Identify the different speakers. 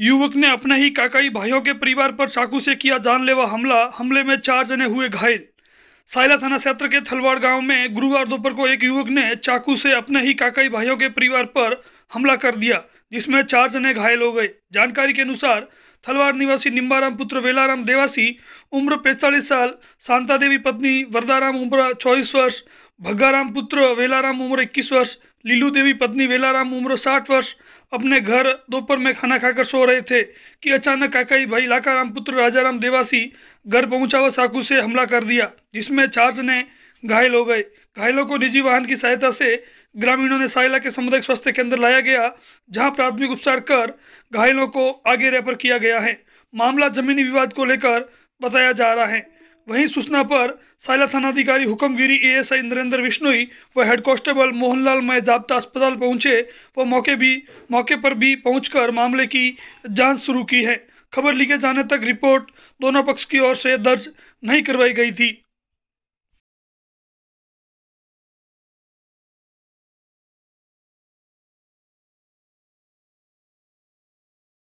Speaker 1: युवक ने अपने ही काकाई भाइयों के परिवार पर चाकू से किया जानलेवा हमला हमले में चार जने हुए घायल साइला थाना क्षेत्र के थलवाड़ गांव में गुरुवार दोपहर को एक युवक ने चाकू से अपने ही काकाई भाइयों के परिवार पर हमला कर दिया जिसमें चार जने घायल हो गए जानकारी के अनुसार थलवाड़ निवासी निम्बाराम पुत्र वेलाराम देवासी उम्र पैंतालीस साल शांता देवी पत्नी वरदाराम उम्र चौबीस वर्ष भग्गाराम पुत्र वेलाराम उम्र इक्कीस वर्ष लीलू देवी पत्नी वेलाराम उम्र साठ वर्ष अपने घर दोपहर में खाना खाकर सो रहे थे कि अचानक काकाई भाई लाकाराम पुत्र राजाराम देवासी घर पहुंचा हुआ साकू से हमला कर दिया जिसमें चार जने घायल हो गए घायलों को निजी वाहन की सहायता से ग्रामीणों ने साइला के सामुदायिक स्वास्थ्य केंद्र लाया गया जहाँ प्राथमिक उपचार कर घायलों को आगे रेफर किया गया है मामला जमीनी विवाद को लेकर बताया जा रहा है वहीं सूचना पर साइला थानाधिकारी हुक्मगिरी एएसआई नरेंद्र विश्नोई व हेड कांस्टेबल मोहनलाल मय जाब्ता अस्पताल पहुंचे व मौके भी मौके पर भी पहुंचकर मामले की जांच शुरू की है खबर लिखे जाने तक रिपोर्ट दोनों पक्ष की ओर से दर्ज नहीं करवाई गई थी